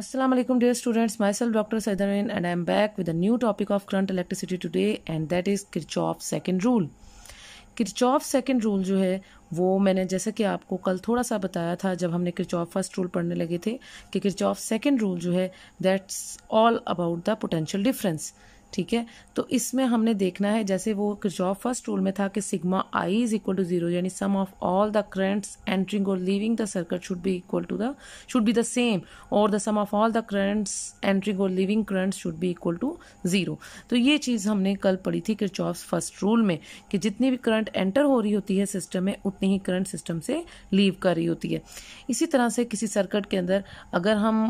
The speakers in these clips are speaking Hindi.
Assalamualaikum dear students myself Dr. Saidarin and I am back with a new topic of current electricity today and that is Kirchhoff's second rule Kirchhoff second rule जो है वो मैंने जैसा कि आपको कल थोड़ा सा बताया था जब हमने किरचॉफ फर्स्ट रूल पढ़ने लगे थे कि किरचॉफ सेकंड रूल जो है that's all about the potential difference ठीक है तो इसमें हमने देखना है जैसे वो किचॉफ फर्स्ट रूल में था कि sigma I is equal to zero यानी sum of all the currents entering और leaving the circuit should be equal to the should be the same और the sum of all the currents entering और leaving currents should be equal to zero तो ये चीज़ हमने कल पढ़ी थी किचॉफ फर्स्ट रूल में कि जितनी भी करंट एंटर हो रही होती है सिस्टम में उतनी ही करंट सिस्टम से लीव कर रही होती है इसी तरह से किसी सर्किट के अंदर अगर हम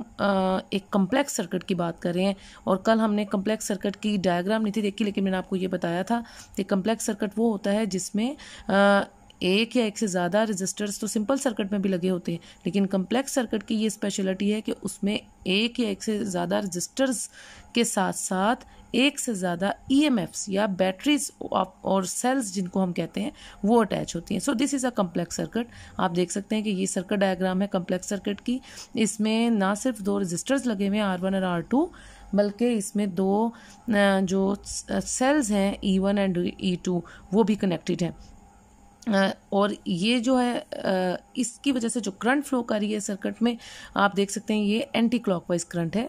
एक कम्प्लेक्स सर्किट की बात करें और कल हमने कम्प्लेक्स सर्किट की इसकी डायग्राम नहीं थी देखी लेकिन मैंने आपको ये बताया था कि कम्प्लेक्स सर्किट वो होता है जिसमें एक या एक से ज़्यादा रजिस्टर्स तो सिंपल सर्किट में भी लगे होते हैं लेकिन कम्प्लेक्स सर्किट की ये स्पेशलिटी है कि उसमें एक या एक से ज़्यादा रजिस्टर्स के साथ साथ एक से ज़्यादा ईएमएफ्स e या बैटरीज और सेल्स जिनको हम कहते हैं वो अटैच होती हैं so this is a complex circuit आप देख सकते हैं कि ये सर्किट डायग्राम है कम्प्लेक्स सर्किट की इसमें ना सिर्फ दो रजिस्टर्स लगे हुए हैं आर वन और आर टू बल्कि इसमें दो जो सेल्स हैं E one and E two वो भी कनेक्टेड हैं और ये जो है इसकी वजह से जो करंट फ्लो कर रही है सर्किट में आप देख सकते हैं ये एंटी क्लॉकवाइज करंट है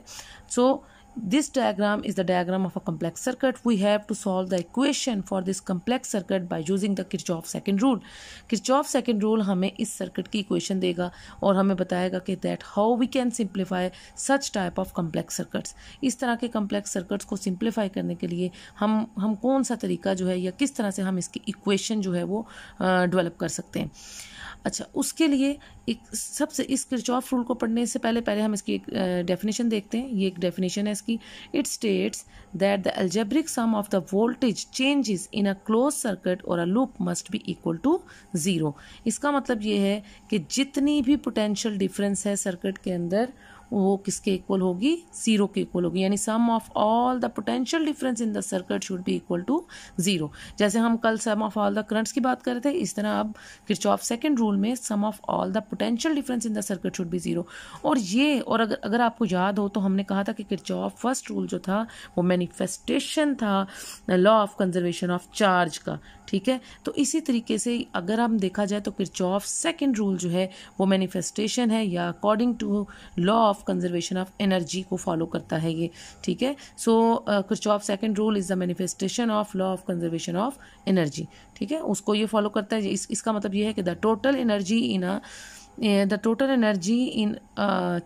सो so, this diagram is the diagram of a complex circuit we have to solve the equation for this complex circuit by using the kirchhoff second rule kirchhoff second rule hame is circuit ki equation dega aur hame batayega ki that how we can simplify such type of complex circuits is tarah ke complex circuits ko simplify karne ke liye hum hum kaun sa tarika jo hai ya kis tarah se hum iski equation jo hai wo uh, develop kar sakte hain अच्छा उसके लिए एक सबसे इस क्रिचॉफ रूल को पढ़ने से पहले पहले हम इसकी एक डेफिनेशन देखते हैं ये एक डेफिनेशन है इसकी it states that the algebraic sum of the voltage changes in a close circuit और a loop must be equal to zero इसका मतलब ये है कि जितनी भी पोटेंशियल डिफरेंस है सर्किट के अंदर वो किसके इक्वल होगी जीरो के इक्वल होगी यानी sum of all the potential difference in the circuit should be equal to zero जैसे हम कल sum of all the currents की बात कर रहे थे इस तरह अब किचॉफ सेकेंड रूल में sum of all the potential difference in the circuit should be zero और ये और अगर अगर आपको याद हो तो हमने कहा था कि किरचॉफ फर्स्ट रूल जो था वो मैनिफेस्टेशन था law of conservation of charge का ठीक है तो इसी तरीके से अगर हम देखा जाए तो किरचॉफ सेकेंड रूल जो है वो मैनिफेस्टेशन है या according to law of conservation of energy को फॉलो करता है ये ठीक है so of second rule is the manifestation of law of conservation of energy ठीक है उसको ये फॉलो करता है इस, इसका मतलब ये है कि the total energy in a the total energy in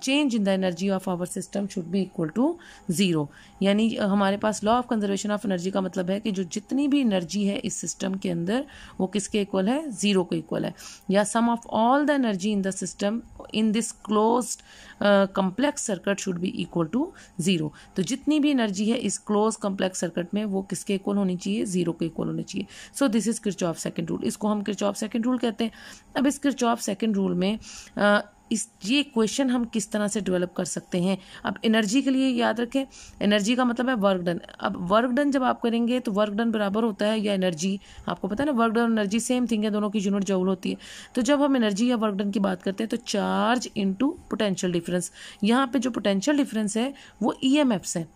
change in the energy of our system should be equal to zero यानी uh, हमारे पास law of conservation of energy का मतलब है कि जो जितनी भी एनर्जी है इस सिस्टम के अंदर वो किसके इक्वल है ज़ीरो के इक्वल है या sum of all the energy in the system in this close complex circuit should be equal to zero तो जितनी भी एनर्जी है इस क्लोज कम्प्लेक्स सर्किट में वो किसके इक्वल होनी चाहिए ज़ीरो के इक्वल होनी चाहिए so this is Kirchhoff second rule इसको हम ऑफ सेकेंड रूल कहते हैं अब इस ऑफ सेकेंड रूल में uh, इस ये क्वेश्चन हम किस तरह से डेवलप कर सकते हैं अब एनर्जी के लिए याद रखें एनर्जी का मतलब है वर्क डन अब वर्क डन जब आप करेंगे तो वर्क डन बराबर होता है या एनर्जी आपको पता है ना work done energy same thing है दोनों की यूनिट जूल होती है तो जब हम एनर्जी या वर्क डन की बात करते हैं तो चार्ज इंटू पोटेंशियल डिफरेंस यहाँ पर जो पोटेंशियल डिफरेंस है वो ई एम एफ्स हैं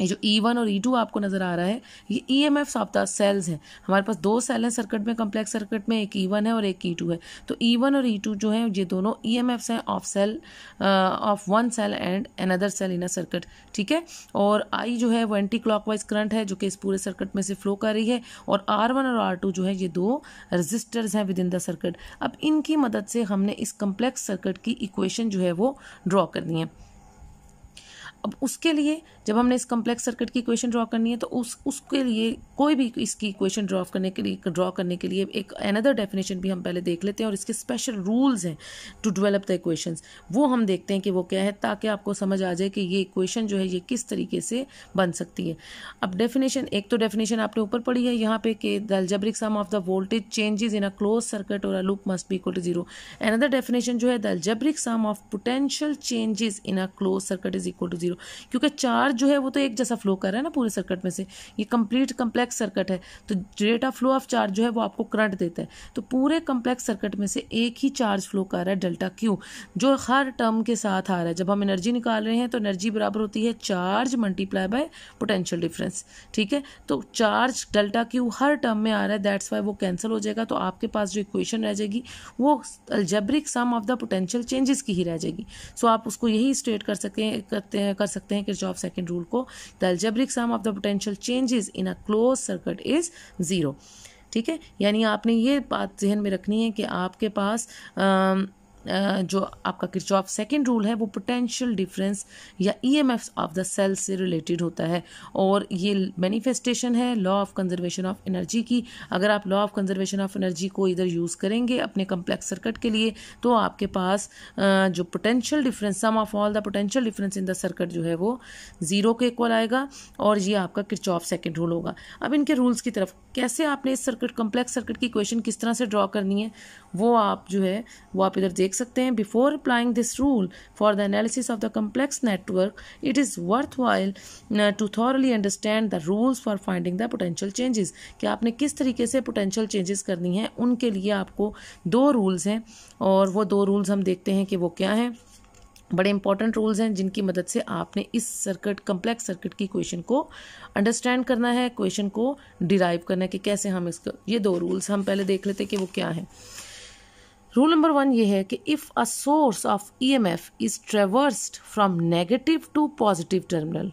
ये जो ई e वन और ई e टू आपको नज़र आ रहा है ये ई एम एफ साप्ता सेल्स हैं हमारे पास दो सेल हैं सर्किट में कम्प्लेक्स सर्किट में एक ई e वन है और एक ई टू है तो ई वन और ई टू जो है ये दोनों ई एम एफ्स हैं of cell of one cell and another cell in a circuit ठीक है और आई जो है वो एंटी क्लॉक वाइज करंट है जो कि इस पूरे सर्किट में से फ्लो कर रही है और आर वन और आर टू जो है ये दो रजिस्टर्स हैं विद इन द सर्किट अब इनकी मदद से हमने इस कम्प्लेक्स सर्किट की इक्वेशन जो है वो ड्रॉ करनी है अब उसके लिए जब हमने इस कम्प्लेक्स सर्किट की इक्वेशन ड्रॉ करनी है तो उस उसके लिए कोई भी इसकी इक्वेशन ड्रॉ करने के लिए ड्रॉ करने के लिए एक अनदर डेफिनेशन भी हम पहले देख लेते हैं और इसके स्पेशल रूल्स हैं टू डेवलप द इक्वेशन वो हम देखते हैं कि वो क्या है ताकि आपको समझ आ जाए कि ये इक्वेशन जो है ये किस तरीके से बन सकती है अब डेफिनेशन एक तो डेफिनेशन आपने ऊपर पढ़ी है यहाँ पे कि the algebraic sum of the voltage changes in a close circuit और a loop must be equal to zero another definition जो है the algebraic sum of potential changes in a close circuit is equal to zero zero क्योंकि चार्ज जो है वो तो एक जैसा फ्लो कर रहा है ना पूरे सर्किट में से ये कंप्लीट कम्प्लेक्स सर्किट है तो rate of flow of charge जो है वो आपको करंट देता है तो पूरे कम्प्लेक्स सर्किट में से एक ही चार्ज फ्लो कर रहा है डेल्टा क्यू जो हर टर्म के साथ आ रहा है जब हम एनर्जी निकाल रहे हैं तो एनर्जी बराबर होती है charge multiply by potential difference ठीक है तो चार्ज डेल्टा क्यू हर टर्म में आ रहा है दैट्स वाई वो कैंसिल हो जाएगा तो आपके पास जो इक्वेशन रह जाएगी वो algebraic sum of the potential changes की ही रह जाएगी सो so, आप उसको यही स्टेट कर सकते हैं करते हैं कर सकते हैं किर्च सेकंड सेकेंड रूल को the algebraic sum of the potential changes in a close circuit is zero ठीक है यानी आपने ये बात जहन में रखनी है कि आपके पास आ, जो आपका ऑफ सेकेंड रूल है वो पोटेंशियल डिफरेंस या ई ऑफ द सेल से रिलेटेड होता है और ये मैनिफेस्टेशन है law of conservation of energy की अगर आप law of conservation of energy को इधर यूज़ करेंगे अपने कम्प्लेक्स सर्किट के लिए तो आपके पास जो potential difference sum of all the potential difference in the circuit जो है वो ज़ीरो के इक्वल आएगा और ये आपका किरचॉफ सेकेंड रूल होगा अब इनके रूल्स की तरफ कैसे आपने इस सर्किट कम्प्लेक्स सर्किट की क्वेश्चन किस तरह से ड्रॉ करनी है वो आप जो है वो आप इधर देख देख सकते हैं before applying this rule for the analysis of the complex network it is worth while to thoroughly understand the rules for finding the potential changes कि आपने किस तरीके से पोटेंशियल चेंजेस करनी है उनके लिए आपको दो रूल्स हैं और वो दो रूल्स हम देखते हैं कि वो क्या हैं बड़े इंपॉर्टेंट रूल्स हैं जिनकी मदद से आपने इस सर्किट कम्प्लेक्स सर्किट की क्वेश्चन को अंडरस्टैंड करना है क्वेश्चन को डिराइव करना है कि कैसे हम इसको ये दो रूल्स हम पहले देख लेते हैं कि वो क्या हैं रूल नंबर वन ये है कि if a source of E M F is traversed from negative to positive terminal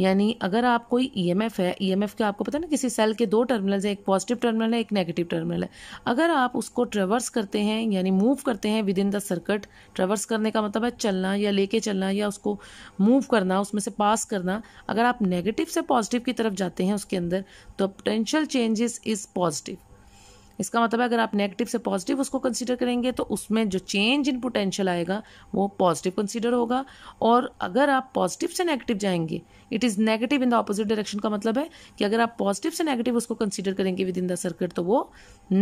यानी अगर आप कोई ई एम एफ है ई एम एफ के आपको पता है ना किसी सेल के दो टर्मिनल्स हैं एक पॉजिटिव टर्मिनल है एक नेगेटिव टर्मिनल है अगर आप उसको ट्रेवर्स करते हैं यानी मूव करते हैं within the circuit traverse करने का मतलब है चलना या लेके चलना या उसको मूव करना उसमें से पास करना अगर आप नेगेटिव से पॉजिटिव की तरफ जाते हैं उसके अंदर तो पोटेंशियल चेंजेस इज पॉजिटिव इसका मतलब है अगर आप नेगेटिव से पॉजिटिव उसको कंसिडर करेंगे तो उसमें जो चेंज इन पोटेंशियल आएगा वो पॉजिटिव कंसिडर होगा और अगर आप पॉजिटिव से नेगेटिव जाएंगे it is negative in the opposite direction का मतलब है कि अगर आप पॉजिटिव से नेगेटिव उसको कंसिडर करेंगे विद इन द सर्किट तो वो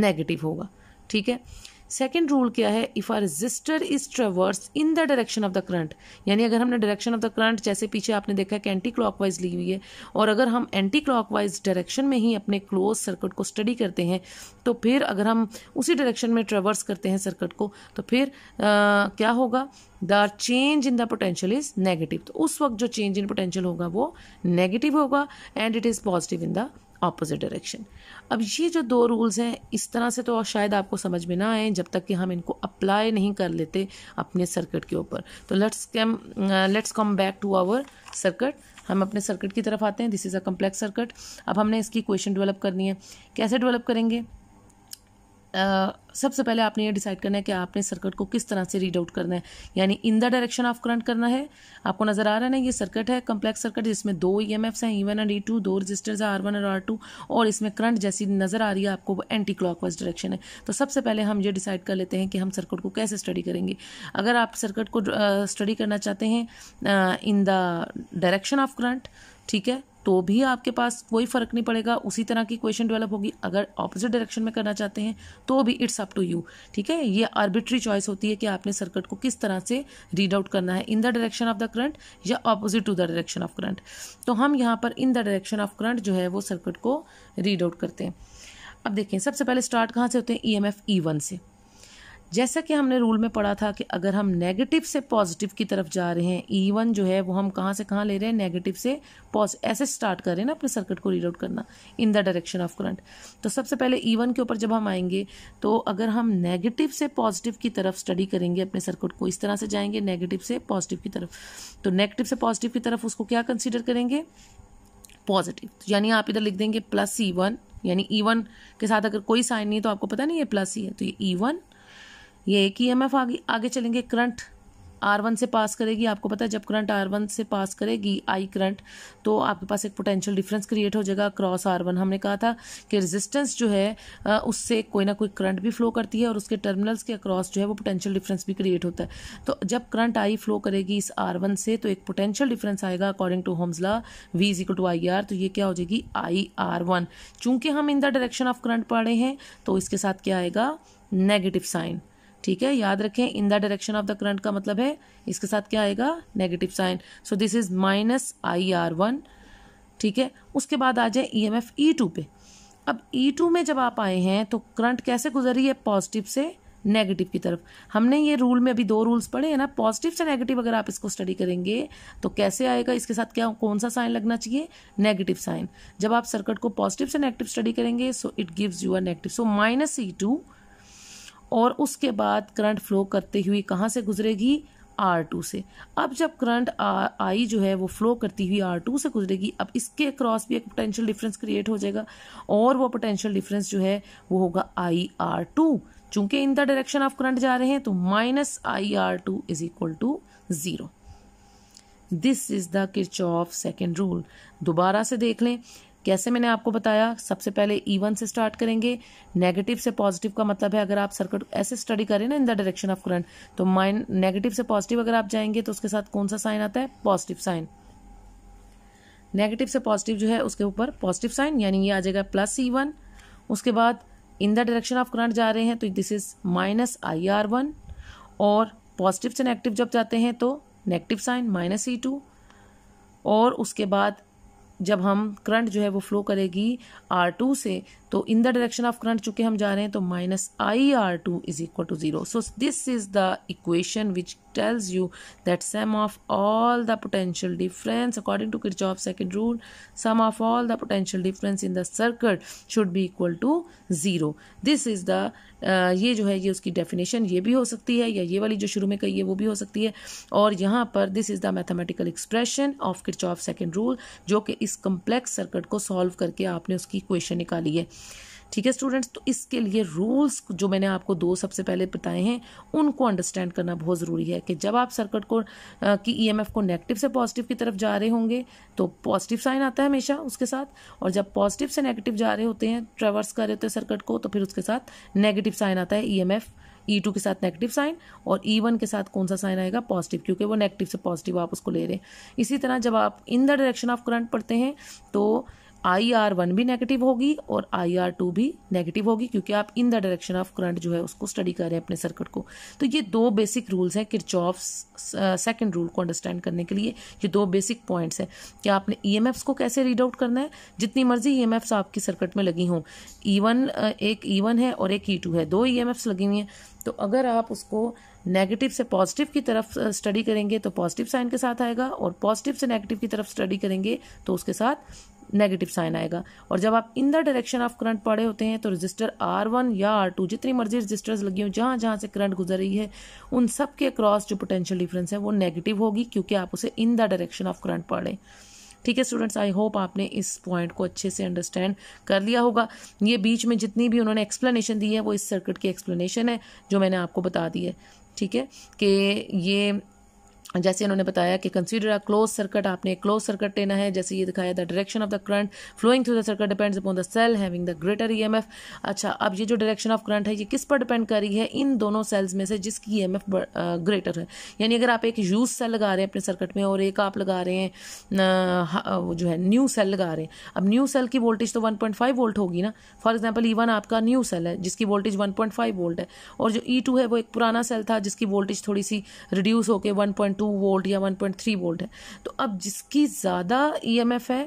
नेगेटिव होगा ठीक है सेकेंड रूल क्या है if R resistor is traverse in the direction of the current यानी अगर हमने डायरेक्शन ऑफ द करंट जैसे पीछे आपने देखा है कि एंटी वाइज ली हुई है और अगर हम एंटी वाइज डायरेक्शन में ही अपने क्लोज सर्किट को स्टडी करते हैं तो फिर अगर हम उसी डायरेक्शन में ट्रेवर्स करते हैं सर्किट को तो फिर आ, क्या होगा the change in the potential is negative तो उस वक्त जो चेंज इन पोटेंशियल होगा वो नेगेटिव होगा and it is positive in the opposite direction अब ये जो दो रूल्स हैं इस तरह से तो शायद आपको समझ में ना आए जब तक कि हम इनको अप्लाई नहीं कर लेते अपने सर्किट के ऊपर तो let's come let's come back to our circuit हम अपने सर्किट की तरफ आते हैं this is a complex circuit अब हमने इसकी क्वेश्चन डेवलप करनी है कैसे डेवलप करेंगे सबसे पहले आपने ये डिसाइड करना है कि आपने सर्किट को किस तरह से रीड आउट करना है यानी in the direction of current करना है आपको नजर आ रहा है ना ये सर्किट है कम्प्लेक्स सर्किट जिसमें दो ई एम एफ्स हैं E one and E two दो रजिस्टर्स हैं आर वन और आर टू और इसमें करंट जैसी नजर आ रही है आपको वो एंटी क्लॉक वाइज डायरेक्शन है तो सबसे पहले हम ये डिसाइड कर लेते हैं कि हम सर्किट को कैसे स्टडी करेंगे अगर आप सर्किट को स्टडी करना चाहते हैं in the direction of current ठीक है तो भी आपके पास कोई फ़र्क नहीं पड़ेगा उसी तरह की क्वेश्चन डेवलप होगी अगर ऑपोजिट डायरेक्शन में करना चाहते हैं तो भी इट्स अप टू यू ठीक है ये आर्बिट्री चॉइस होती है कि आपने सर्किट को किस तरह से रीड आउट करना है in the direction of the current या opposite to the direction of current तो हम यहाँ पर in the direction of current जो है वो सर्किट को रीड आउट करते हैं अब देखें सबसे पहले स्टार्ट कहाँ से होते हैं E M F E one से जैसा कि हमने रूल में पढ़ा था कि अगर हम नेगेटिव से पॉजिटिव की तरफ जा रहे हैं ई e वन जो है वो हम कहाँ से कहाँ ले रहे हैं नेगेटिव से पॉज ऐसे स्टार्ट कर रहे हैं ना अपने सर्किट को रीड आउट करना in the direction of current तो सबसे पहले ई e वन के ऊपर जब हम आएंगे तो अगर हम नेगेटिव से पॉजिटिव की तरफ स्टडी करेंगे अपने सर्किट को इस तरह से जाएंगे नेगेटिव से पॉजिटिव की तरफ तो नेगेटिव से पॉजिटिव की तरफ उसको क्या कंसिडर करेंगे पॉजिटिव तो यानी आप इधर लिख देंगे प्लस ई वन यानी ई e वन के साथ अगर कोई साइन नहीं तो आपको पता नहीं ये प्लस ही है तो ये ई वन ये एक ई आगे आगे चलेंगे करंट आर वन से पास करेगी आपको पता है जब करंट आर वन से पास करेगी आई करंट तो आपके पास एक पोटेंशियल डिफरेंस क्रिएट हो जाएगा क्रॉस आर वन हमने कहा था कि रेजिस्टेंस जो है उससे कोई ना कोई करंट भी फ्लो करती है और उसके टर्मिनल्स के अक्रॉस जो है वो पोटेंशियल डिफरेंस भी क्रिएट होता है तो जब करंट आई फ्लो करेगी इस आर वन से तो एक पोटेंशियल डिफरेंस आएगा according to Ohm's law V is equal to I R तो ये क्या हो जाएगी आई आर वन चूंकि हम in the direction of current पढ़े हैं तो इसके साथ क्या आएगा नेगेटिव साइन ठीक है याद रखें in the direction of the current का मतलब है इसके साथ क्या आएगा negative sign so this is minus I R one ठीक है उसके बाद आ जाए E M F E two पे अब ई e टू में जब आप आए हैं तो करंट कैसे गुजरी है पॉजिटिव से नेगेटिव की तरफ हमने ये रूल में अभी दो रूल्स पढ़े हैं ना पॉजिटिव से नेगेटिव अगर आप इसको स्टडी करेंगे तो कैसे आएगा इसके साथ क्या कौन सा साइन लगना चाहिए नेगेटिव साइन जब आप सर्किट को पॉजिटिव से नेगेटिव स्टडी करेंगे so it gives you R negative so minus E two और उसके बाद करंट फ्लो करते हुए कहाँ से गुजरेगी आर टू से अब जब करंट आई जो है वो फ्लो करती हुई आर टू से गुजरेगी अब इसके अक्रॉस भी एक पोटेंशियल डिफरेंस क्रिएट हो जाएगा और वो पोटेंशियल डिफरेंस जो है वो होगा आई आर टू चूंकि in the direction of current जा रहे हैं तो minus I R two is equal to zero this is the Kirchhoff second rule दोबारा से देख लें कैसे मैंने आपको बताया सबसे पहले ई e वन से स्टार्ट करेंगे नेगेटिव से पॉजिटिव का मतलब है अगर आप सर्किट ऐसे स्टडी करें ना in the direction of current तो माइन नेगेटिव से पॉजिटिव अगर आप जाएंगे तो उसके साथ कौन सा साइन आता है पॉजिटिव साइन नेगेटिव से पॉजिटिव जो है उसके ऊपर पॉजिटिव साइन यानी ये आ जाएगा प्लस ई वन उसके बाद in the direction of current जा रहे हैं तो this is minus I R one और पॉजिटिव से नेगेटिव जब जाते हैं तो negative sign minus E two और उसके बाद जब हम करंट जो है वो फ्लो करेगी आर टू से तो in the direction of current चूंकि हम जा रहे हैं तो minus I R two is equal to zero so this is the equation which tells you that sum of all the potential difference according to Kirchhoff second rule sum of all the potential difference in the circuit should be equal to zero this is the ये जो है ये उसकी डेफिनेशन ये भी हो सकती है या ये वाली जो शुरू में कही है वो भी हो सकती है और यहाँ पर this is the mathematical expression of Kirchhoff second rule जो कि इस कम्प्लेक्स सर्कट को सॉल्व करके आपने उसकी इक्वेशन निकाली है ठीक है स्टूडेंट्स तो इसके लिए रूल्स जो मैंने आपको दो सबसे पहले बताए हैं उनको अंडरस्टैंड करना बहुत ज़रूरी है कि जब आप सर्किट को की ईएमएफ e को नेगेटिव से पॉजिटिव की तरफ जा रहे होंगे तो पॉजिटिव साइन आता है हमेशा उसके साथ और जब पॉजिटिव से नेगेटिव जा रहे होते हैं ट्रेवर्स कर रहे होते हैं सर्कट को तो फिर उसके साथ नेगेटिव साइन आता है ईएमएफ ई टू के साथ नेगेटिव साइन और ई e वन के साथ कौन सा साइन आएगा पॉजिटिव क्योंकि वो नेगेटिव से पॉजिटिव आप उसको ले रहे हैं इसी तरह जब आप in the direction of current पढ़ते हैं तो आई आर वन भी नेगेटिव होगी और आई आर टू भी नेगेटिव होगी क्योंकि आप in the direction of current जो है उसको स्टडी कर रहे हैं अपने सर्किट को तो ये दो बेसिक रूल्स हैं किरचॉफ सेकंड रूल को अंडरस्टैंड करने के लिए ये दो बेसिक पॉइंट्स हैं कि आपने ई एम एफ्स को कैसे रीड आउट करना है जितनी मर्जी ई एम एफ्स आपकी सर्किट में लगी हों ई e वन uh, एक ई e वन है और एक ई e टू है दो ई एम एफ्स लगी हुई हैं तो अगर आप उसको नेगेटिव से पॉजिटिव की तरफ स्टडी uh, करेंगे तो पॉजिटिव साइन के साथ आएगा और पॉजिटिव से नेगेटिव की तरफ स्टडी करेंगे तो उसके साथ नेगेटिव साइन आएगा और जब आप in the direction of current पड़े होते हैं तो रजिस्टर आर वन या आर टू जितनी मर्जी रजिस्टर्स लगी हो जहाँ जहाँ से करंट गुजर रही है उन सब के अक्रॉस जो पोटेंशियल डिफरेंस है वो नेगेटिव होगी क्योंकि आप उसे in the direction of current पढ़ें ठीक है स्टूडेंट्स आई होप आपने इस पॉइंट को अच्छे से अंडरस्टैंड कर लिया होगा ये बीच में जितनी भी उन्होंने एक्सप्लेनेशन दी है वो इस सर्किट की एक्सप्लेनेशन है जो मैंने आपको बता दी है ठीक है कि ये जैसे उन्होंने बताया कि कंसीडर अ क्लोज सर्किट आपने क्लोज सर्किट लेना है जैसे ये दिखाया the direction of the current flowing through the circuit depends upon the cell having the greater EMF अच्छा अब ये जो डायरेक्शन ऑफ करंट है ये किस पर डिपेंड कर रही है इन दोनों सेल्स में से जिसकी ई e ग्रेटर है यानी अगर आप एक यूज सेल लगा रहे हैं अपने सर्किट में और एक आप लगा रहे हैं जो है न्यू सेल लगा रहे हैं अब न्यू सेल की वोल्टेज तो वन वोल्ट होगी ना फॉर एग्जाम्पल ई आपका न्यू सेल है जिसकी वोल्टेज वन वोल्ट है और जो ई e है वो एक पुराना सेल था जिसकी वोल्टेज थोड़ी सी रिड्यूस होकर वन टू वोल्ट या वन पॉइंट थ्री वोल्ट है तो अब जिसकी ज़्यादा ई e है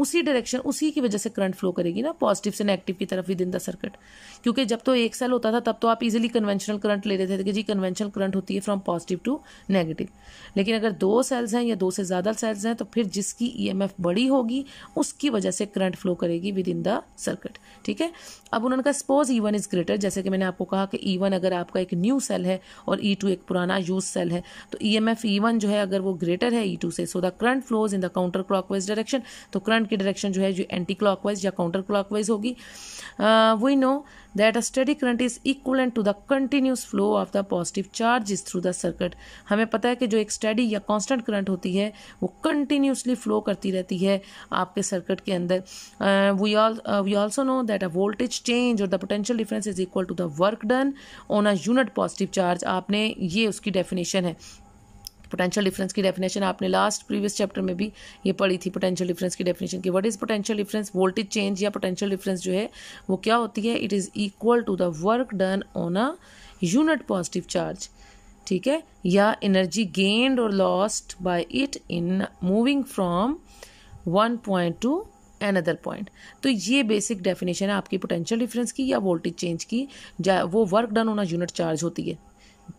उसी डायरेक्शन उसी की वजह से करंट फ्लो करेगी ना पॉजिटिव से नेगेटिव की तरफ विद इन द सर्किट क्योंकि जब तो एक सेल होता था तब तो आप इजीली कन्वेंशनल करंट ले रहे थे कि जी कन्वेंशनल करंट होती है फ्रॉम पॉजिटिव टू नेगेटिव लेकिन अगर दो सेल्स हैं या दो से ज़्यादा सेल्स हैं तो फिर जिसकी ई बड़ी होगी उसकी वजह से करंट फ्लो करेगी विद इन द सर्किट ठीक है अब उन्होंने कहा सपोज ई इज़ ग्रेटर जैसे कि मैंने आपको कहा कि ई e अगर आपका एक न्यू सेल है और ई e एक पुराना यूज सेल है तो ई e एम जो है अगर वो ग्रेटर है ई से so the current flows in the counter clockwise direction तो करंट की डायरेक्शन जो है जो एंटी क्लॉकवाइज या काउंटर क्लॉकवाइज होगी we know that a steady current is equivalent to the continuous flow of the positive charges through the circuit हमें पता है कि जो एक स्टडी या कॉन्स्टेंट करंट होती है वो कंटिन्यूसली फ्लो करती रहती है आपके सर्किट के अंदर we all we also know that a voltage change और the potential difference is equal to the work done on a unit positive charge आपने ये उसकी डेफिनेशन है पोटेंशियल डिफरेंस की डेफिनेशन आपने लास्ट प्रीवियस चैप्टर में भी ये पढ़ी थी पोटेंशियल डिफरेंस की डेफिनेशन की what is potential difference voltage change या पोटेंशियल डिफरेंस जो है वो क्या होती है it is equal to the work done on a unit positive charge ठीक है या एनर्जी गेन्ड और lost by it in moving from one point to another point तो ये बेसिक डेफिनेशन है आपकी पोटेंशियल डिफरेंस की या वोल्टेज चेंज की वो work done on a unit charge होती है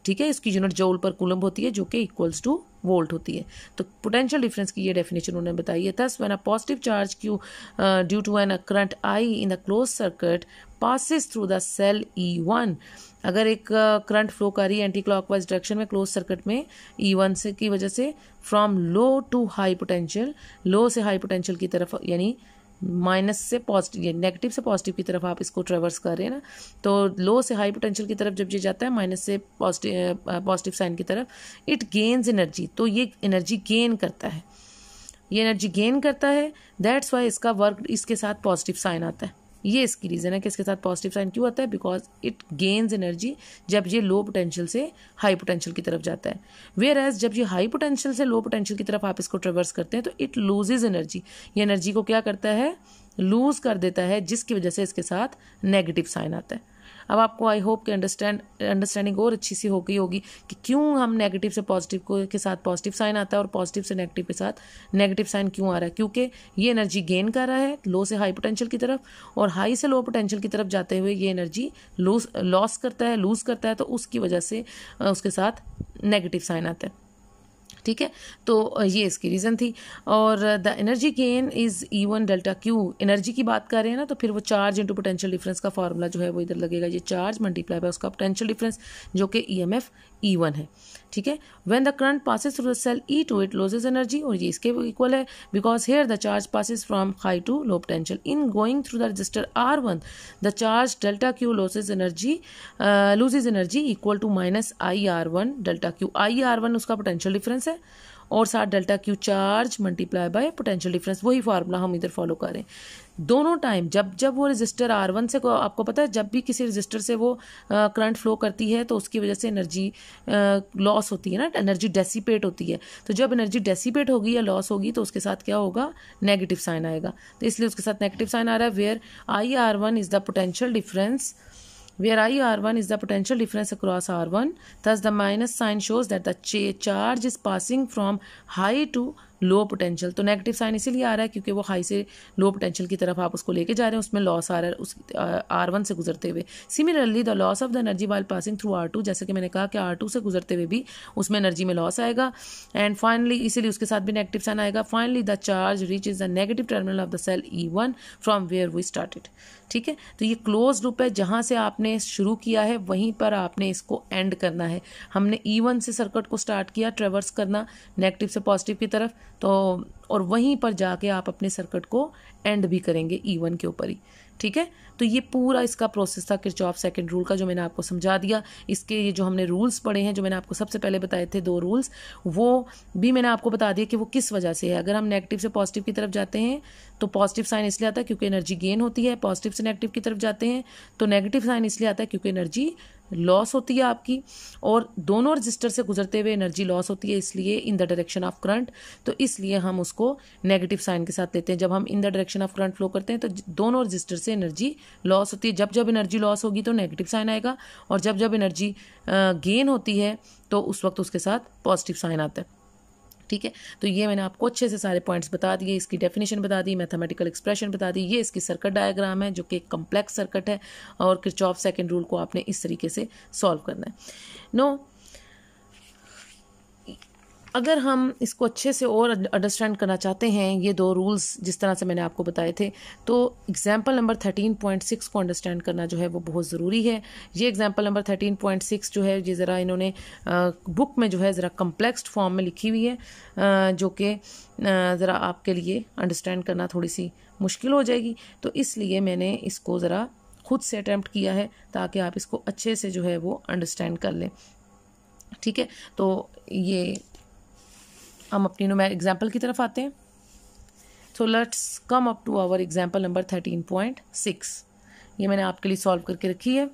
ठीक है इसकी यूनिट जोल पर कुलम्ब होती है जो कि इक्वल्स टू वोल्ट होती है तो पोटेंशियल डिफरेंस की ये डेफिनेशन उन्होंने बताई है thus when a positive charge q due to an a current I in a close circuit passes through the cell E one अगर एक करंट uh, फ्लो कर रही है एंटी क्लॉक वाइज डायरेक्शन में क्लोज सर्किट में ई e वन से की वजह से from low to high potential low से हाई पोटेंशियल की तरफ यानी माइनस से पॉजिटिव ये नेगेटिव से पॉजिटिव की तरफ आप इसको ट्रेवर्स कर रहे हैं ना तो लो से हाई पोटेंशियल की तरफ जब ये जाता है माइनस से पॉजिटिव पॉजिटिव साइन की तरफ इट गेन्स एनर्जी तो ये एनर्जी गेन करता है ये एनर्जी गेन करता है दैट्स वाई इसका वर्क इसके साथ पॉजिटिव साइन आता है ये इसकी रीज़न है कि इसके साथ पॉजिटिव साइन क्यों आता है बिकॉज इट गेन्स एनर्जी जब ये लो पोटेंशियल से हाई पोटेंशियल की तरफ जाता है वेयर एज जब ये हाई पोटेंशियल से लो पोटेंशियल की तरफ आप इसको ट्रेवर्स करते हैं तो इट लूजेज एनर्जी ये एनर्जी को क्या करता है लूज कर देता है जिसकी वजह से इसके साथ नेगेटिव साइन आता है अब आपको आई होप कि अंडरस्टैंड अंडरस्टैंडिंग और अच्छी सी हो गई होगी कि क्यों हम नेगेटिव से पॉजिटिव को के साथ पॉजिटिव साइन आता है और पॉजिटिव से नेगेटिव के साथ नेगेटिव साइन क्यों आ रहा है क्योंकि ये एनर्जी गेन कर रहा है लो से हाई पोटेंशियल की तरफ और हाई से लो पोटेंशियल की तरफ जाते हुए ये एनर्जी लूज लॉस करता है लूज करता है तो उसकी वजह से उसके साथ नेगेटिव साइन आता है ठीक है तो ये इसकी रीज़न थी और the energy gain is E one delta q energy की बात कर रहे हैं ना तो फिर वो चार्ज इंटू पोटेंशियल डिफरेंस का फॉर्मूला जो है वो इधर लगेगा ये चार्ज मल्टीप्लाई बाय उसका पोटेंशियल डिफरेंस जो कि E M F E one है ठीक है when the current passes through the cell E two it loses energy और ये इसके इक्वल है because here the charge passes from high to low potential in going through the resistor R one the charge delta q loses energy loses energy equal to minus I R one delta q I R one उसका पोटेंशियल डिफरेंस है और साथ delta q charge multiply by potential difference वही फार्मूला हम इधर फॉलो करें दोनों टाइम जब जब वो रजिस्टर आर वन से आपको पता है जब भी किसी रजिस्टर से वो करंट फ्लो करती है तो उसकी वजह से एनर्जी लॉस होती है ना एनर्जी डेसीपेट होती है तो जब एनर्जी डेसीपेट होगी या लॉस होगी तो उसके साथ क्या होगा नेगेटिव साइन आएगा तो इसलिए उसके साथ नेगेटिव साइन आ रहा है where I R one is the potential difference where IR1 is the potential difference across R1. Thus, the minus sign shows that the charge is passing from high to low potential तो नेगेटिव साइन इसीलिए आ रहा है क्योंकि वो हाई से लो पोटेंशियल की तरफ आप उसको लेके जा रहे हैं उसमें लॉस आ रहा है उस आर वन से गुजरते हुए similarly the loss of the energy while passing through R two जैसे कि मैंने कहा कि आर टू से गुजरते हुए भी उसमें एनर्जी में लॉस आएगा एंड फाइनली इसीलिए उसके साथ भी नेगेटिव साइन आएगा finally the charge reaches the negative terminal of the cell E one from where we started ठीक है तो ये क्लोज लूप है जहाँ से आपने शुरू किया है वहीं पर आपने इसको एंड करना है हमने ई e वन से सर्कट को स्टार्ट किया ट्रेवर्स करना नेगेटिव से पॉजिटिव की तरफ तो और वहीं पर जाके आप अपने सर्कट को एंड भी करेंगे ई e वन के ऊपर ही ठीक है तो ये पूरा इसका प्रोसेस था ऑफ सेकेंड रूल का जो मैंने आपको समझा दिया इसके ये जो हमने रूल्स पढ़े हैं जो मैंने आपको सबसे पहले बताए थे दो रूल्स वो भी मैंने आपको बता दिया कि वो किस वजह से है अगर हम नेगेटिव से पॉजिटिव की तरफ जाते हैं तो पॉजिटिव साइन इसलिए आता है क्योंकि एनर्जी गेन होती है पॉजिटिव से नेगेटिव की तरफ जाते हैं तो नेगेटिव साइन इसलिए आता है क्योंकि एनर्जी लॉस होती है आपकी और दोनों रजिस्टर से गुजरते हुए एनर्जी लॉस होती है इसलिए in the direction of current तो इसलिए हम उसको नेगेटिव साइन के साथ लेते हैं जब हम in the direction of current flow करते हैं तो दोनों रजिस्टर से एनर्जी लॉस होती है जब जब एनर्जी लॉस होगी तो नेगेटिव साइन आएगा और जब जब एनर्जी गेन होती है तो उस वक्त उसके साथ पॉजिटिव साइन आता है ठीक है तो ये मैंने आपको अच्छे से सारे पॉइंट्स बता दिए इसकी डेफिनेशन बता दी मैथमेटिकल एक्सप्रेशन बता दी ये इसकी सर्कट डायग्राम है जो कि एक कम्प्लेक्स सर्कट है और क्रिचॉफ सेकेंड रूल को आपने इस तरीके से सॉल्व करना है नो अगर हम इसको अच्छे से और अंडरस्टैंड करना चाहते हैं ये दो रूल्स जिस तरह से मैंने आपको बताए थे तो example number thirteen point six को अंडरस्टैंड करना जो है वो बहुत ज़रूरी है ये example number thirteen point six जो है ये ज़रा इन्होंने बुक में जो है ज़रा कम्प्लेक्सड फॉर्म में लिखी हुई है जो कि ज़रा आपके लिए अंडरस्टैंड करना थोड़ी सी मुश्किल हो जाएगी तो इसलिए मैंने इसको ज़रा खुद से अटैम्प्ट किया है ताकि आप इसको अच्छे से जो है वो अंडरस्टैंड कर लें ठीक है तो ये हम अपनी नोमैर एग्जाम्पल की तरफ आते हैं so let's come up to our example number thirteen point six ये मैंने आपके लिए सॉल्व करके रखी है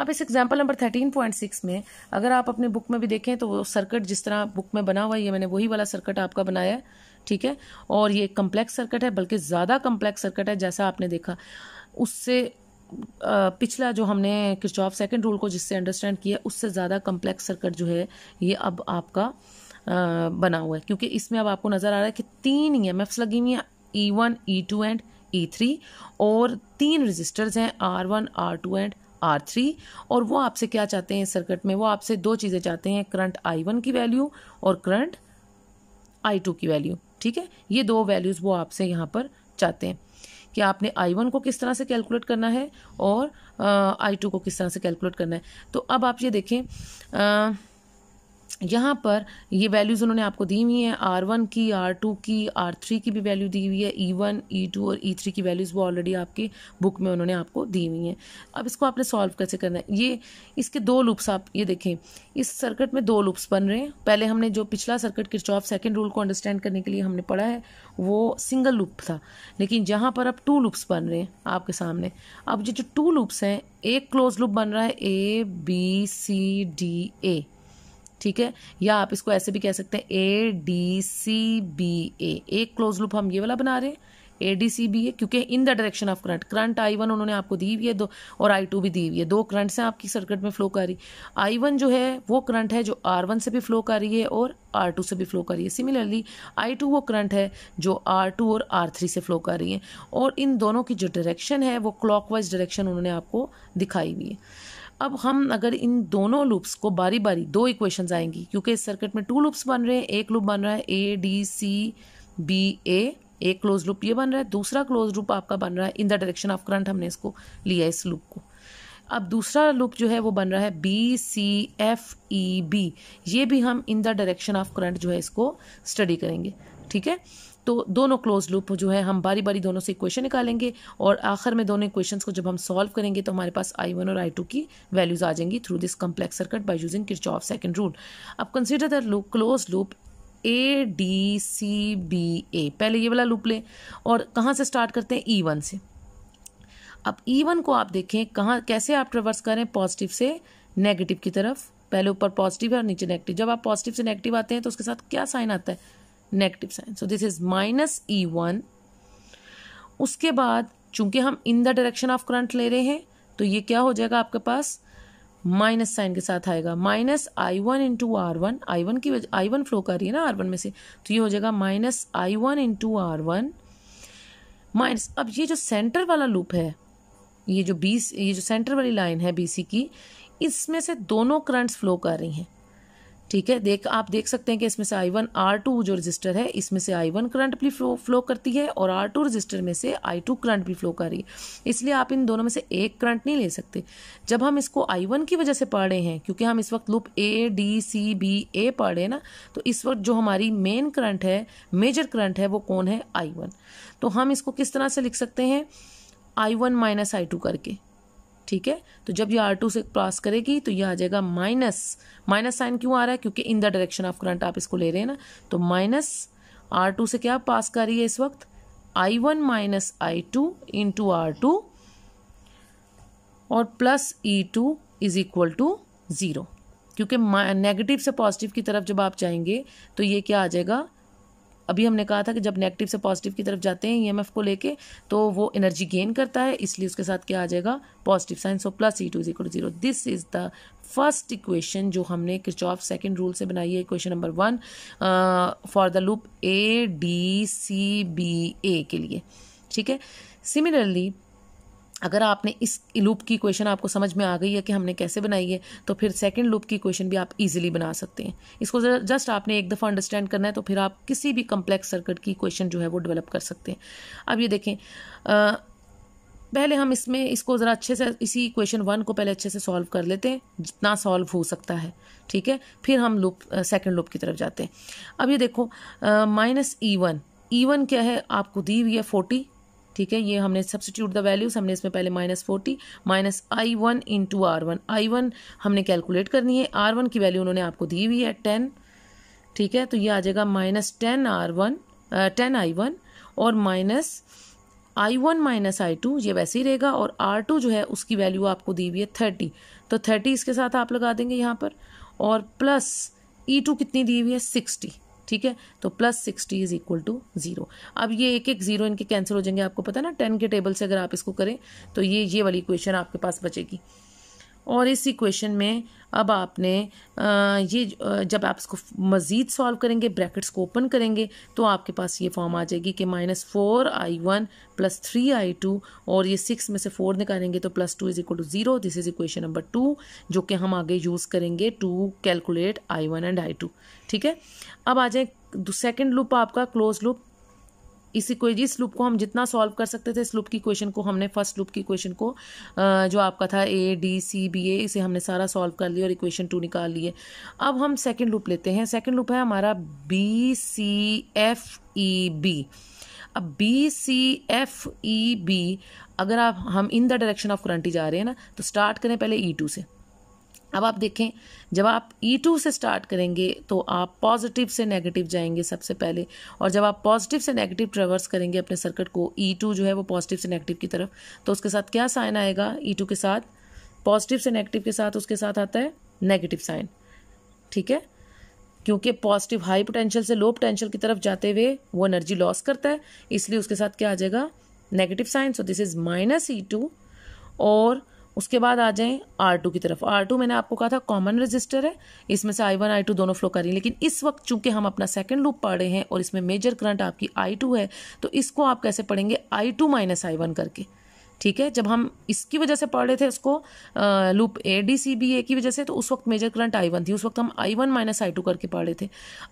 अब इस example number thirteen point six में अगर आप अपने बुक में भी देखें तो वो सर्किट जिस तरह बुक में बना हुआ है ये मैंने वही वाला सर्किट आपका बनाया है ठीक है और ये कम्प्लेक्स सर्किट है बल्कि ज़्यादा कम्प्लेक्स सर्किट है जैसा आपने देखा उससे पिछला जो हमने क्रिचॉफ सेकंड रूल को जिससे अंडरस्टैंड किया उससे ज़्यादा कम्प्लेक्स सर्किट जो है ये अब आपका बना हुआ है क्योंकि इसमें अब आपको नज़र आ रहा है कि तीन ई एम एफ्स लगी हुई हैं E one E two and E three और तीन रजिस्टर्स हैं R one R two and R three और वो आपसे क्या चाहते हैं सर्किट में वो आपसे दो चीज़ें चाहते हैं करंट आई वन की वैल्यू और करंट आई टू की वैल्यू ठीक है ये दो वैल्यूज़ वो आपसे यहाँ पर चाहते हैं कि आपने आई वन को किस तरह से कैलकुलेट करना है और आई टू को किस तरह से कैलकुलेट करना है तो अब आप ये देखें आ, यहाँ पर ये वैल्यूज़ उन्होंने आपको दी हुई हैं आर वन की आर टू की आर थ्री की भी वैल्यू दी हुई है ई वन ई टू और ई e थ्री की वैल्यूज़ वो ऑलरेडी आपकी बुक में उन्होंने आपको दी हुई हैं अब इसको आपने सॉल्व कैसे करना है ये इसके दो लूप्स आप ये देखें इस सर्किट में दो लूप्स बन रहे हैं पहले हमने जो पिछला सर्किट किचॉफ सेकेंड रूल को अंडरस्टैंड करने के लिए हमने पढ़ा है वो सिंगल लूप था लेकिन यहाँ पर अब टू लूप्स बन रहे हैं आपके सामने अब ये जो टू लूप्स हैं एक क्लोज लूप बन रहा है ए बी सी डी ए ठीक है या आप इसको ऐसे भी कह सकते हैं ए डी सी बी ए एक क्लोज लूप हम ये वाला बना रहे हैं ए डी सी बी है क्योंकि in the direction of current current I one उन्होंने आपको दी हुई है दो और आई टू भी दी हुई है दो करंट से आपकी सर्किट में फ्लो कर रही आई वन जो है वो करंट है जो आर वन से भी फ्लो कर रही है और आर टू से भी फ्लो कर रही है सिमिलरली आई टू वो करंट है जो आर टू और आर थ्री से फ्लो कर रही है और इन दोनों की जो डायरेक्शन है वो क्लॉकवाइज डायरेक्शन उन्होंने आपको दिखाई हुई है अब हम अगर इन दोनों लूप्स को बारी बारी दो इक्वेशंस आएंगी क्योंकि इस सर्किट में टू लूप्स बन रहे हैं एक लूप बन रहा है ए डी सी बी ए एक क्लोज लूप ये बन रहा है दूसरा क्लोज लूप आपका बन रहा है in the direction of current हमने इसको लिया इस लूप को अब दूसरा लूप जो है वो बन रहा है B C F E B ये भी हम in the direction of current जो है इसको स्टडी करेंगे ठीक है तो दोनों क्लोज लूप जो है हम बारी बारी दोनों से इक्वेशन निकालेंगे और आखिर में दोनों इक्वेशंस को जब हम सॉल्व करेंगे तो हमारे पास आई वन और आई टू की वैल्यूज आ जाएंगी through this complex circuit by using Kirchhoff second rule अब consider the close loop A D C B A पहले ये वाला लूप लें और कहाँ से स्टार्ट करते हैं ई e वन से अब ई e वन को आप देखें कहाँ कैसे आप ट्रवर्स करें पॉजिटिव से नेगेटिव की तरफ पहले ऊपर पॉजिटिव है और नीचे नेगेटिव जब आप पॉजिटिव से नेगेटिव आते हैं तो उसके साथ क्या साइन आता है negative sign so this is minus E one उसके बाद चूंकि हम in the direction of current ले रहे हैं तो ये क्या हो जाएगा आपके पास माइनस साइन के साथ आएगा minus I one into R one I one की वजह आई वन फ्लो कर रही है ना आर वन में से तो ये हो जाएगा minus I one into R one minus अब ये जो सेंटर वाला लूप है ये जो बीस ये जो सेंटर वाली लाइन है बीसी की इसमें से दोनों करंट्स फ्लो कर रही हैं ठीक है देख आप देख सकते हैं कि इसमें से आई वन आर टू जो रजिस्टर है इसमें से आई वन करंट भी फ्लो फ्लो करती है और आर टू रजिस्टर में से आई टू करंट भी फ्लो कर रही है इसलिए आप इन दोनों में से एक करंट नहीं ले सकते जब हम इसको आई वन की वजह से पढ़ रहे हैं क्योंकि हम इस वक्त loop A D C B A पढ़ रहे हैं ना तो इस वक्त जो हमारी मेन करंट है मेजर करंट है वो कौन है आई वन तो हम इसको किस तरह से लिख सकते हैं I one minus I two करके ठीक है तो जब ये आर टू से क्रॉस करेगी तो ये आ जाएगा माइनस माइनस साइन क्यों आ रहा है क्योंकि in the direction of current आप इसको ले रहे हैं ना तो माइनस आर टू से क्या पास कर रही है इस वक्त I one minus I two into R two और plus E two is equal to zero क्योंकि नेगेटिव से पॉजिटिव की तरफ जब आप जाएंगे तो ये क्या आ जाएगा अभी हमने कहा था कि जब नेगेटिव से पॉजिटिव की तरफ जाते हैं ई e को लेके तो वो एनर्जी गेन करता है इसलिए उसके साथ क्या आ जाएगा positive signs of plus E two is equal to zero this is the first equation जो हमने ऑफ सेकेंड रूल से बनाई है equation number one for the loop A D C B A के लिए ठीक है सिमिलरली अगर आपने इस लूप की क्वेश्चन आपको समझ में आ गई है कि हमने कैसे बनाई है तो फिर सेकंड लूप की क्वेश्चन भी आप इजीली बना सकते हैं इसको जस्ट आपने एक दफ़ा अंडरस्टैंड करना है तो फिर आप किसी भी कम्प्लेक्स सर्किट की क्वेश्चन जो है वो डेवलप कर सकते हैं अब ये देखें आ, पहले हम इसमें इसको ज़रा अच्छे से इसी क्वेश्चन वन को पहले अच्छे से सॉल्व कर लेते हैं जितना सॉल्व हो सकता है ठीक है फिर हम लूप सेकेंड लूप की तरफ जाते हैं अब ये देखो minus E one E one क्या है आपको दी हुई है फोर्टी ठीक है ये हमने सब्सिट्यूट द वैल्यूज हमने इसमें पहले minus forty minus I one into R one I one हमने कैलकुलेट करनी है आर वन की वैल्यू उन्होंने आपको दी हुई है टेन ठीक है तो ये आ जाएगा minus ten R one ten I one और minus I one minus I two ये वैसे ही रहेगा और आर टू जो है उसकी वैल्यू आपको दी हुई है थर्टी तो थर्टी इसके साथ आप लगा देंगे यहाँ पर और प्लस ई टू कितनी दी हुई है सिक्सटी ठीक है तो plus sixty is equal to zero अब ये एक एक जीरो इनके कैंसिल हो जाएंगे आपको पता ना टेन के टेबल से अगर आप इसको करें तो ये ये वाली इक्वेशन आपके पास बचेगी और इस इक्वेशन में अब आपने ये जब आप इसको मज़ीद सॉल्व करेंगे ब्रैकेट्स को ओपन करेंगे तो आपके पास ये फॉर्म आ जाएगी कि minus four I one plus three I two और ये सिक्स में से फोर निकालेंगे तो plus two is equal to zero this is equation number two जो कि हम आगे यूज़ करेंगे to calculate I one and I two ठीक है अब आ जाए सेकेंड लूप आपका क्लोज लूप इसी को इस लूप को हम जितना सॉल्व कर सकते थे इस लूप की क्वेश्चन को हमने फर्स्ट लूप की क्वेश्चन को जो आपका था ए डी सी बी ए इसे हमने सारा सॉल्व कर लिया और इक्वेशन टू निकाल लिए अब हम सेकेंड लूप लेते हैं सेकेंड लूप है हमारा B C F E B अब B C F E B अगर आप हम in the direction of current जा रहे हैं ना तो स्टार्ट करें पहले ई e टू से अब आप देखें जब आप E2 से स्टार्ट करेंगे तो आप पॉजिटिव से नेगेटिव जाएंगे सबसे पहले और जब आप पॉजिटिव से नेगेटिव ट्रेवर्स करेंगे अपने सर्किट को E2 जो है वो पॉजिटिव से नेगेटिव की तरफ तो उसके साथ क्या साइन आएगा E2 के साथ पॉजिटिव से नेगेटिव के साथ उसके साथ आता है नेगेटिव साइन ठीक है क्योंकि पॉजिटिव हाई पोटेंशियल से लो पोटेंशियल की तरफ जाते हुए वो एनर्जी लॉस करता है इसलिए उसके साथ क्या आ जाएगा negative sign so this is minus E two और उसके बाद आ जाए आर टू की तरफ आर टू मैंने आपको कहा था कॉमन रजिस्टर है इसमें से आई वन आई टू दोनों फ्लो करें लेकिन इस वक्त चूंकि हम अपना सेकेंड लूप पढ़ रहे हैं और इसमें मेजर करंट आपकी आई टू है तो इसको आप कैसे पढ़ेंगे I two minus I one करके ठीक है जब हम इसकी वजह से पढ़ रहे थे इसको आ, loop A D C B A की वजह से तो उस वक्त मेजर करंट आई वन थी उस वक्त हम I one minus I two करके पढ़ रहे थे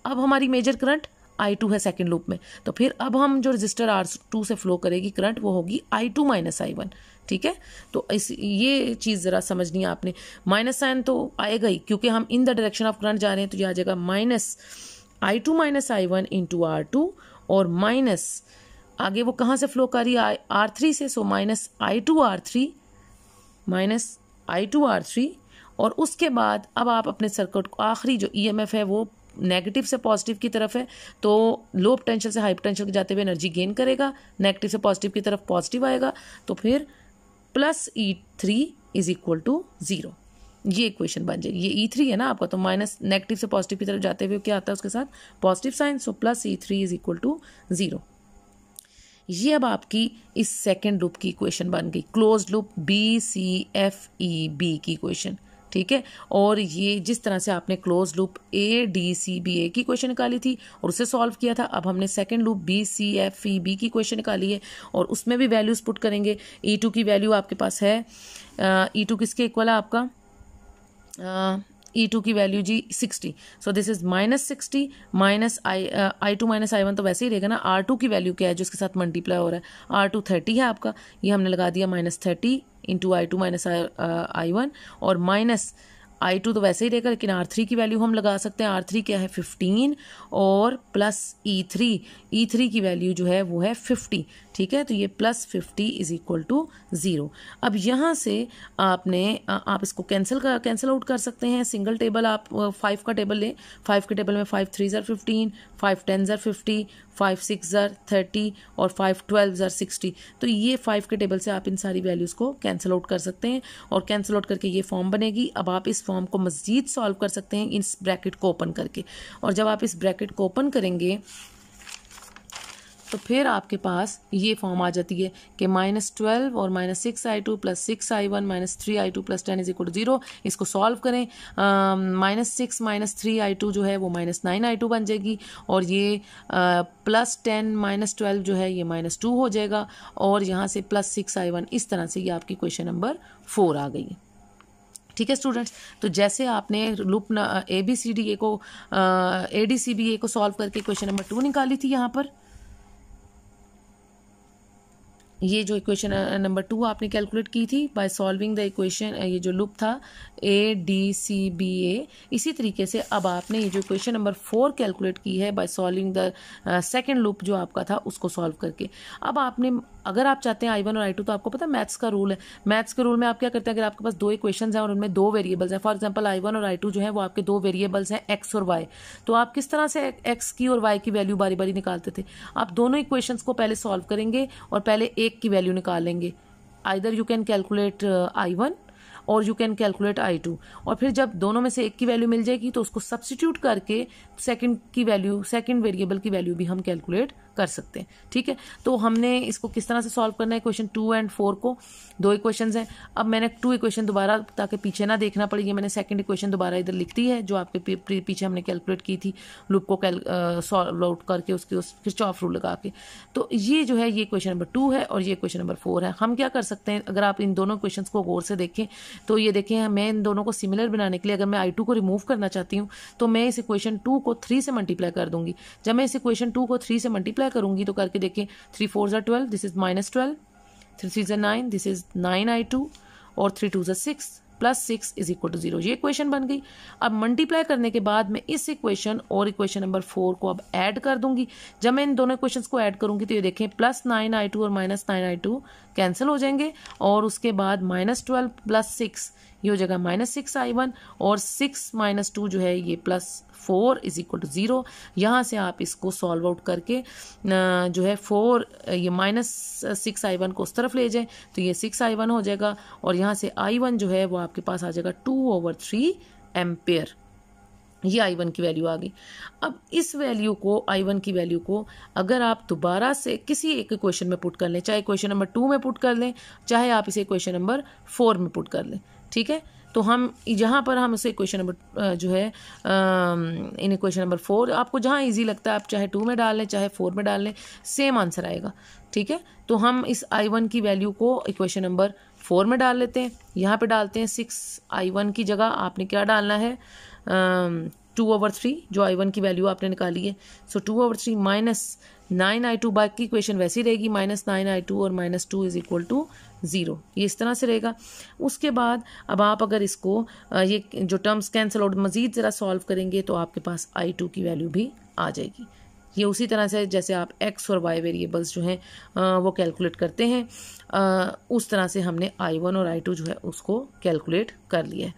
अब हमारी मेजर करंट आई टू है सेकेंड लूप में तो फिर अब हम जो रजिस्टर आर टू से फ्लो करेगी करंट वो होगी I two minus I one ठीक है तो इस ये चीज़ ज़रा समझनी है आपने माइनस साइन तो आएगा ही क्योंकि हम in the direction of current जा रहे हैं तो ये आ जाएगा minus I two minus I one into R two और माइनस आगे वो कहाँ से फ्लो कर रही है आर थ्री से so minus I two R three minus I two R three और उसके बाद अब आप अपने सर्किट को आखिरी जो ई एम एफ है वो नेगेटिव से पॉजिटिव की तरफ है तो लो पोटेंशियल से हाई पोटेंशियल के जाते हुए एनर्जी गेन करेगा नेगेटिव से पॉजिटिव की तरफ पॉजिटिव आएगा तो फिर plus E three is equal to zero ये इक्वेशन बन जाएगी ये ई e थ्री है ना आपका तो माइनस नेगेटिव से पॉजिटिव की तरफ जाते हुए क्या आता है उसके साथ positive sign so plus E three is equal to zero ये अब आपकी इस सेकेंड लूप की इक्वेशन बन गई close loop B C F E B की इक्वेशन ठीक है और ये जिस तरह से आपने close loop A D C B A की क्वेश्चन निकाली थी और उसे सॉल्व किया था अब हमने second loop B C F E B की क्वेश्चन निकाली है और उसमें भी वैल्यूज पुट करेंगे ई e टू की वैल्यू आपके पास है ई टू e किसके इक्वल है आपका ई टू e की वैल्यू जी sixty so this is minus sixty minus I I two minus I one तो वैसे ही रहेगा ना आर टू की वैल्यू क्या है जिसके साथ मल्टीप्लाई हो रहा है आर टू थर्टी है आपका ये हमने लगा दिया minus thirty into I two minus I one और माइनस आई टू तो वैसे ही रहेगा लेकिन आर थ्री की वैल्यू हम लगा सकते हैं आर थ्री क्या है फिफ्टीन और plus E three E e three की वैल्यू जो है वो है फिफ्टी ठीक है तो ये plus fifty is equal to zero अब यहाँ से आपने आप इसको कैंसिल का कैंसिल आउट कर सकते हैं सिंगल टेबल आप फाइव का टेबल लें फाइव के टेबल में फाइव थ्री ज़र फिफ्टीन फाइव टेन ज़र फिफ्टी फाइव सिक्स ज़र थर्टी और फाइव ट्वेल्व ज़र सिक्सटी तो ये फाइव के टेबल से आप इन सारी वैल्यूज़ को कैंसिल आउट कर सकते हैं और कैंसिल आउट करके ये फॉर्म बनेगी अब आप इस फॉर्म को मज़ीद सॉल्व कर सकते हैं इस ब्रैकेट को ओपन करके और जब आप इस ब्रैकेट को ओपन करेंगे तो फिर आपके पास ये फॉर्म आ जाती है कि माइनस ट्वेल्व और minus six I two plus six I one minus three I two plus ten is equal to zero इसको सॉल्व करें minus six minus three I two जो है वो माइनस नाइन आई टू बन जाएगी और ये प्लस टेन माइनस ट्वेल्व जो है ये माइनस टू हो जाएगा और यहाँ से प्लस सिक्स आई वन इस तरह से ये आपकी क्वेश्चन नंबर फोर आ गई है ठीक है स्टूडेंट्स तो जैसे आपने loop A B C D A को ए डी सी बी ए को सॉल्व करके क्वेश्चन नंबर टू निकाली थी यहाँ पर ये जो इक्वेशन नंबर टू आपने कैलकुलेट की थी बाय सॉल्विंग द इक्वेशन ये जो लुप था ए डी सी बी ए इसी तरीके से अब आपने ये जो इक्वेशन नंबर फोर कैलकुलेट की है by solving the second loop जो आपका था उसको सॉल्व करके अब आपने अगर आप चाहते हैं आई वन और आई टू तो आपको पता है मैथ्स का रूल है मैथ्स के रूल में आप क्या करते हैं अगर आपके पास दो इक्वेशन है और उनमें दो वेरिएबल्स हैं फॉर एग्जाम्पल आई वन और आई टू जो है वो आपके दो वेरिएबल्स हैं एक्स और वाई तो आप किस तरह से एक्स की और वाई की वैल्यू बारी बारी निकालते थे आप दोनों इक्वेशंस को पहले सॉल्व करेंगे और पहले एक की वैल्यू निकालेंगे either you can calculate I one और you can calculate I two और फिर जब दोनों में से एक की वैल्यू मिल जाएगी तो उसको सब्सटीट्यूट करके सेकेंड की वैल्यू सेकेंड वेरिएबल की वैल्यू भी हम कैलकुलेट कर सकते हैं ठीक है तो हमने इसको किस तरह से सॉल्व करना है क्वेश्चन टू एंड फोर को दो इक्वेशन हैं अब मैंने टू इक्वेशन दोबारा ताकि पीछे ना देखना पड़ेगी मैंने सेकेंड इक्वेशन दोबारा इधर लिख दी है जो आपके पीछे हमने कैलकुलेट की थी लूप को कैल सॉल्व आउट करके उसके उस फिर चौफ रूल लगा के तो ये जो है ये क्वेश्चन नंबर टू है और ये क्वेश्चन नंबर फोर है हम क्या कर सकते हैं अगर आप इन दोनों क्वेश्चन को गौर से देखें तो ये देखें मैं इन दोनों को सिमिलर बनाने के लिए अगर मैं आई टू को रिमूव करना चाहती हूँ तो मैं इस इक्वेशन टू को थ्री से मल्टीप्लाई कर दूंगी जब मैं इस इक्वेशन टू को थ्री से मल्टीप्लाई करूंगी तो करके देखें थ्री फोर जो twelve this is minus twelve three three जो nine this is nine I two और थ्री टू जो six plus six is equal to zero ये इक्वेशन बन गई अब मल्टीप्लाई करने के बाद मैं इस इक्वेशन और इक्वेशन नंबर फोर को अब ऐड कर दूंगी जब मैं इन दोनों इक्वेशन को ऐड करूंगी तो ये देखें प्लस नाइन आई टू और minus nine I two cancel हो जाएंगे और उसके बाद माइनस ट्वेल्व प्लस सिक्स ये हो जाएगा माइनस सिक्स आई वन और सिक्स माइनस टू जो है ये plus four is equal to zero यहाँ से आप इसको सॉल्व आउट करके जो है फोर ये माइनस सिक्स आई वन को उस तरफ ले जाए तो ये सिक्स आई वन हो जाएगा और यहाँ से आई वन जो है वो आपके पास आ जाएगा टू ओवर थ्री एम्पेयर ये आई वन की वैल्यू आ गई अब इस वैल्यू को आई वन की वैल्यू को अगर आप दोबारा से किसी एक क्वेश्चन में पुट कर लें चाहे क्वेश्चन नंबर टू में पुट कर लें चाहे आप इसे क्वेश्चन नंबर फोर में पुट कर लें ठीक है तो हम जहाँ पर हम उसे क्वेश्चन नंबर जो है इन क्वेश्चन नंबर फोर आपको जहाँ ईजी लगता है आप चाहे टू में डाल लें चाहे फोर में डाल लें सेम आंसर आएगा ठीक है तो हम इस आई वन की वैल्यू को इक्वेशन नंबर फोर में डाल लेते हैं यहाँ पे डालते हैं सिक्स आई वन की जगह आपने क्या डालना है टू ओवर थ्री जो आई वन की वैल्यू आपने निकाली है so two over three minus nine I two बाकी इक्वेशन वैसी रहेगी माइनस नाइन आई टू और minus two is equal to zero ये इस तरह से रहेगा उसके बाद अब आप अगर इसको ये जो टर्म्स कैंसिल आउट मज़ीद ज़रा सॉल्व करेंगे तो आपके पास आई टू की वैल्यू भी आ जाएगी ये उसी तरह से जैसे आप एक्स और वाई वेरिएबल्स जो हैं वो कैलकुलेट करते हैं उस तरह से हमने आई वन और आई टू जो है उसको कैलकुलेट कर लिया है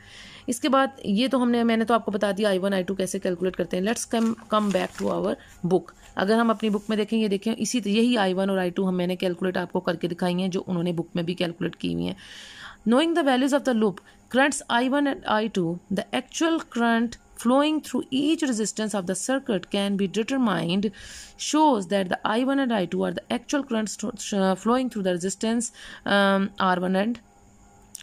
इसके बाद ये तो हमने मैंने तो आपको बता दिया आई वन आई टू कैसे कैलकुलेट करते हैं let's come come back to our book अगर हम अपनी बुक में देखें ये देखें इसी तो, यही आई वन और आई टू हम मैंने कैलकुलेट आपको करके दिखाई हैं जो उन्होंने बुक में भी कैलकुलेट की हुई हैं knowing the values of the loop currents I one and I two the actual current flowing through each resistance of the of can be determined shows that the I one and I two are the actual currents flowing through the resistance R one and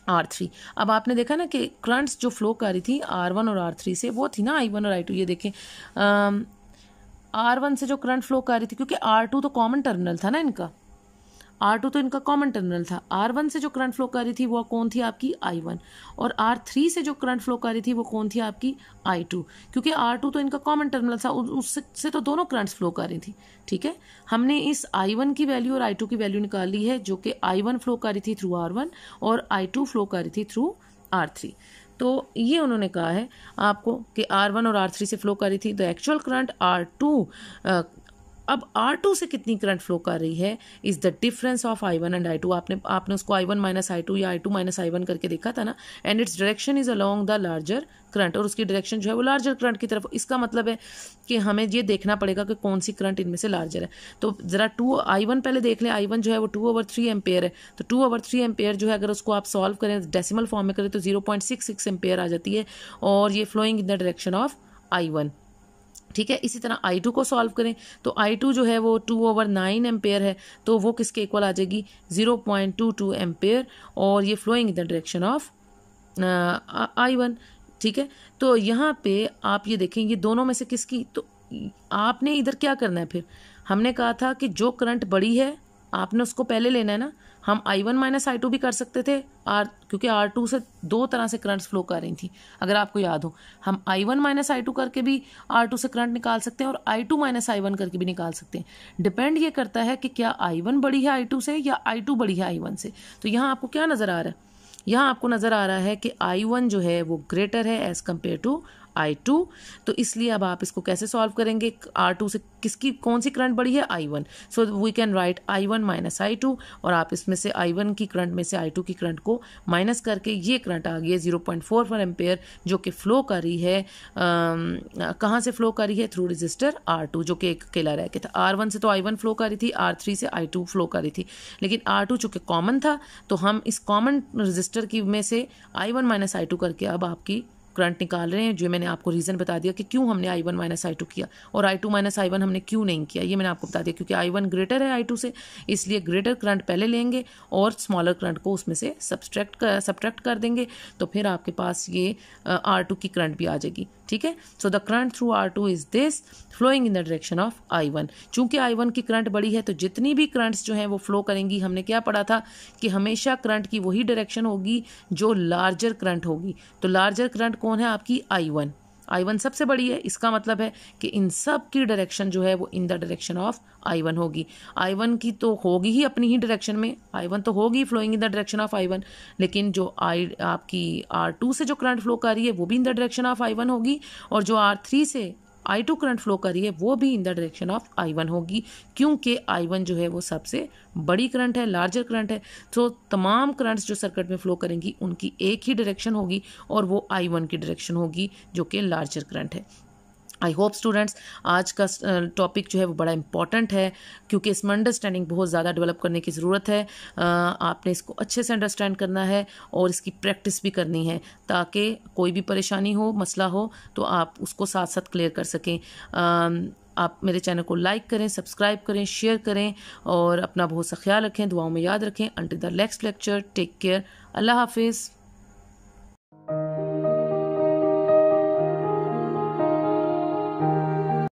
R three अब आपने देखा ना कि करंट्स जो फ्लो कर रही थी आर वन और आर थ्री से वो थी ना आई वन और आई टू ये देखें आर वन से जो करंट फ्लो कर रही थी क्योंकि आर टू तो कॉमन टर्मिनल था ना इनका आर टू तो इनका कॉमन टर्मिनल था आर वन से जो करंट फ्लो कर रही थी वो कौन थी आपकी आई वन और आर थ्री से जो करंट फ्लो कर रही थी वो कौन थी आपकी आई टू क्योंकि आर टू तो इनका कॉमन टर्मिनल था उससे तो दोनों करंट्स फ्लो कर रही थी ठीक है हमने इस आई वन की वैल्यू और आई टू की वैल्यू निकाली है जो कि आई वन फ्लो कर रही थी थ्रू आर वन और आई टू फ्लो कर रही थी थ्रू आर थ्री तो ये उन्होंने कहा है आपको कि आर वन और आर थ्री से फ्लो कर रही थी the actual current R two अब आर टू से कितनी करंट फ्लो कर रही है is the difference of I one and I two आपने आपने उसको I one minus I two या I two minus I one करके देखा था ना and it's direction is along the larger current और उसकी डायरेक्शन जो है वो लार्जर करंट की तरफ इसका मतलब है कि हमें ये देखना पड़ेगा कि कौन सी करंट इनमें से लार्जर है तो ज़रा टू आई वन पहले देख लें आई वन जो है वो टू ओवर थ्री एम्पेयर है तो टू ओवर थ्री एम्पेयर जो है अगर उसको आप सॉल्व करें डेसिमल फॉर्म में करें तो zero point six six ampere आ जाती है और ये flowing in the direction of I one ठीक है इसी तरह आई टू को सॉल्व करें तो आई टू जो है वो टू ओवर नाइन एम्पेयर है तो वो किसके इक्वल आ जाएगी zero point two two ampere और ये flowing in the direction of I one ठीक है तो यहाँ पे आप ये देखें ये दोनों में से किसकी तो आपने इधर क्या करना है फिर हमने कहा था कि जो करंट बड़ी है आपने उसको पहले लेना है ना हम I one minus I two भी कर सकते थे आर क्योंकि आर टू से दो तरह से करंट्स फ्लो कर रही थी अगर आपको याद हो हम I one minus I two करके भी आर टू से करंट निकाल सकते हैं और I two minus I one करके भी निकाल सकते हैं डिपेंड ये करता है कि क्या आई वन बड़ी है आई टू से या आई टू बड़ी है आई वन से तो यहाँ आपको क्या नज़र आ रहा है यहाँ आपको नज़र आ रहा है कि आई वन जो है वो ग्रेटर है as compare to I two तो इसलिए अब आप इसको कैसे सॉल्व करेंगे आर टू से किसकी कौन सी करंट बढ़ी है I one so we can write I one minus I two और आप इसमें से आई वन की करंट में से आई टू की करंट को माइनस करके ये करंट आ गई है zero point four four ampere जो कि फ्लो कर रही है कहाँ से फ्लो कर रही है थ्रू रजिस्टर आर टू जो कि एक अकेला रह के था आर वन से तो आई वन फ्लो कर रही थी आर थ्री से आई टू फ्लो कर रही थी लेकिन आर टू चूँकि कॉमन था तो हम इस कॉमन रजिस्टर की में से I one minus I two करके अब आपकी करंट निकाल रहे हैं जो मैंने आपको रीज़न बता दिया कि क्यों हमने I one minus I two किया और I two minus I one हमने क्यों नहीं किया ये मैंने आपको बता दिया क्योंकि आई वन ग्रेटर है आई टू से इसलिए ग्रेटर करंट पहले लेंगे और स्मॉलर करंट को उसमें से सब्सट्रैक्ट कर सब्ट्रैक्ट कर देंगे तो फिर आपके पास ये आर टू की करंट भी आ जाएगी ठीक है so the current through R two is this flowing in the direction of I one चूंकि आई वन की करंट बड़ी है तो जितनी भी करंट्स जो हैं वो फ्लो करेंगी हमने क्या पढ़ा था कि हमेशा करंट की वही डायरेक्शन होगी जो लार्जर करंट होगी तो लार्जर करंट कौन है आपकी आई वन आई वन सबसे बड़ी है इसका मतलब है कि इन सब की डायरेक्शन जो है वो in the direction of I one होगी आई वन की तो होगी ही अपनी ही डायरेक्शन में आई वन तो होगी flowing in the direction of I one लेकिन जो आई आपकी आर टू से जो करंट फ्लो कर रही है वो भी in the direction of I one होगी और जो आर थ्री से आई टू करंट फ्लो कर रही है वो भी in the direction of I one होगी क्योंकि आई वन जो है वो सबसे बड़ी करंट है लार्जर करंट है तो तमाम करंट्स जो सर्किट में फ्लो करेंगी उनकी एक ही डायरेक्शन होगी और वो आई वन की डायरेक्शन होगी जो कि लार्जर करंट है आई होप स्टूडेंट्स आज का टॉपिक जो है वो बड़ा इंपॉर्टेंट है क्योंकि इसमें अंडरस्टैंडिंग बहुत ज़्यादा डेवलप करने की ज़रूरत है आपने इसको अच्छे से अंडरस्टैंड करना है और इसकी प्रैक्टिस भी करनी है ताकि कोई भी परेशानी हो मसला हो तो आप उसको साथ साथ क्लियर कर सकें आप मेरे चैनल को लाइक करें सब्सक्राइब करें शेयर करें और अपना बहुत सा ख्याल रखें दुआओं में याद रखें until the next lecture take care अल्लाह हाफिज़